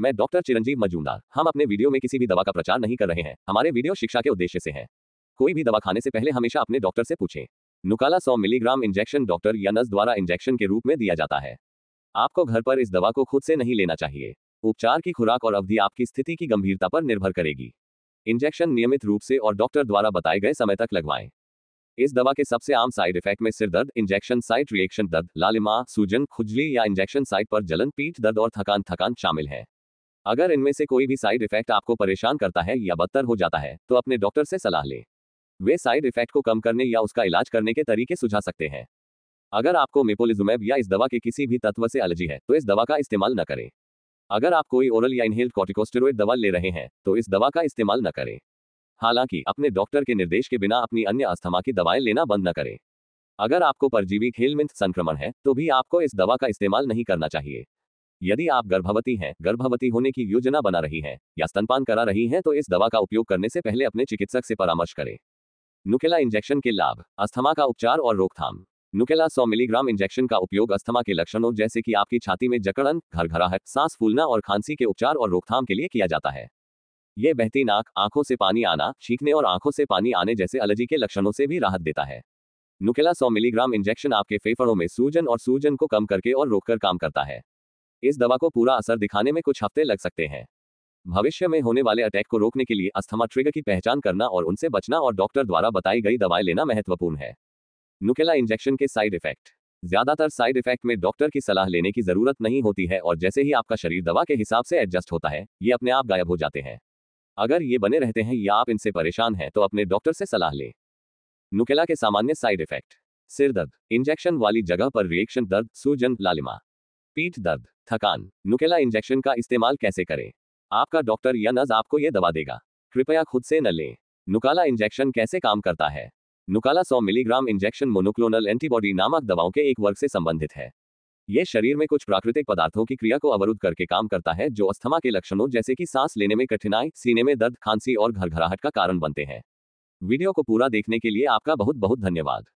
मैं डॉक्टर चिरंजीव मजूमदार हम अपने वीडियो में किसी भी दवा का प्रचार नहीं कर रहे हैं हमारे वीडियो शिक्षा के उद्देश्य से है कोई भी दवा खाने से पहले हमेशा अपने डॉक्टर से पूछें नुकाला 100 मिलीग्राम इंजेक्शन डॉक्टर या नर्स द्वारा इंजेक्शन के रूप में दिया जाता है आपको घर पर इस दवा को खुद से नहीं लेना चाहिए उपचार की खुराक और अवधि आपकी स्थिति की गंभीरता पर निर्भर करेगी इंजेक्शन नियमित रूप से और डॉक्टर द्वारा बताए गए समय तक लगवाएं इस दवा के सबसे आम साइड इफेक्ट में सिर दर्द इंजेक्शन साइट रिएक्शन दर्द लालिमा सूजन खुजली या इंजेक्शन साइट पर जलन पीठ दर्द और थकान थकान शामिल है अगर इनमें से कोई भी साइड इफेक्ट आपको परेशान करता है या बदतर हो जाता है तो अपने डॉक्टर से सलाह लें वे साइड इफेक्ट को कम करने या उसका इलाज करने के तरीके सुझा सकते हैं अगर आपको मेपोलिजुमैब या इस दवा के किसी भी तत्व से एलर्जी है तो इस दवा का इस्तेमाल न करें अगर आप कोई ओरल या इनहेल्ड कॉर्टिकोस्टेरॉइड दवा ले रहे हैं तो इस दवा का इस्तेमाल न करें हालांकि अपने डॉक्टर के निर्देश के बिना अपनी अन्य अस्थमा की दवाएं लेना बंद न करें अगर आपको परजीवी खेलमिंथ संक्रमण है तो भी आपको इस दवा का इस्तेमाल नहीं करना चाहिए यदि आप गर्भवती हैं गर्भवती होने की योजना बना रही हैं या स्तनपान करा रही हैं तो इस दवा का उपयोग करने से पहले अपने चिकित्सक से परामर्श करें नुकेला इंजेक्शन के लाभ अस्थमा का उपचार और रोकथाम नुकेला 100 मिलीग्राम इंजेक्शन का उपयोग अस्थमा के लक्षणों जैसे कि आपकी छाती में जकड़न घरघराहट सांस फूलना और खांसी के उपचार और रोकथाम के लिए किया जाता है ये बहती नाक आंखों से पानी आना छींकने और आंखों से पानी आने जैसे एलर्जी के लक्षणों से भी राहत देता है नुकेला 100 मिलीग्राम इंजेक्शन आपके फेफड़ों में सूजन और सूजन को कम करके और रोककर काम करता है इस दवा को पूरा असर दिखाने में कुछ हफ्ते लग सकते हैं भविष्य में होने वाले अटैक को रोकने के लिए अस्थमा ट्रिगर की पहचान करना और उनसे बचना और डॉक्टर द्वारा बताई गई दवाएं लेना महत्वपूर्ण है नुकेला इंजेक्शन के साइड इफेक्ट ज्यादातर साइड इफेक्ट में डॉक्टर की सलाह लेने की जरूरत नहीं होती है और जैसे ही आपका शरीर दवा के हिसाब से एडजस्ट होता है ये अपने आप गायब हो जाते हैं अगर ये बने रहते हैं या आप इनसे परेशान हैं तो अपने डॉक्टर से सलाह लें नुकेला के सामान्य साइड इफेक्ट सिर दर्द इंजेक्शन वाली जगह पर रिएक्शन दर्द सूजन लालिमा पीठ दर्द थकान नुकेला इंजेक्शन का इस्तेमाल कैसे करें आपका डॉक्टर या नज आपको यह दवा देगा कृपया खुद से न लें नुकाला इंजेक्शन कैसे काम करता है Nucala 100 milligram injection monoclonal antibody नामक दवाओं के एक वर्ग से संबंधित है यह शरीर में कुछ प्राकृतिक पदार्थों की क्रिया को अवरुद्ध करके काम करता है जो अस्थमा के लक्षणों जैसे कि सांस लेने में कठिनाई सीने में दर्द खांसी और घरघराहट का कारण बनते हैं वीडियो को पूरा देखने के लिए आपका बहुत बहुत धन्यवाद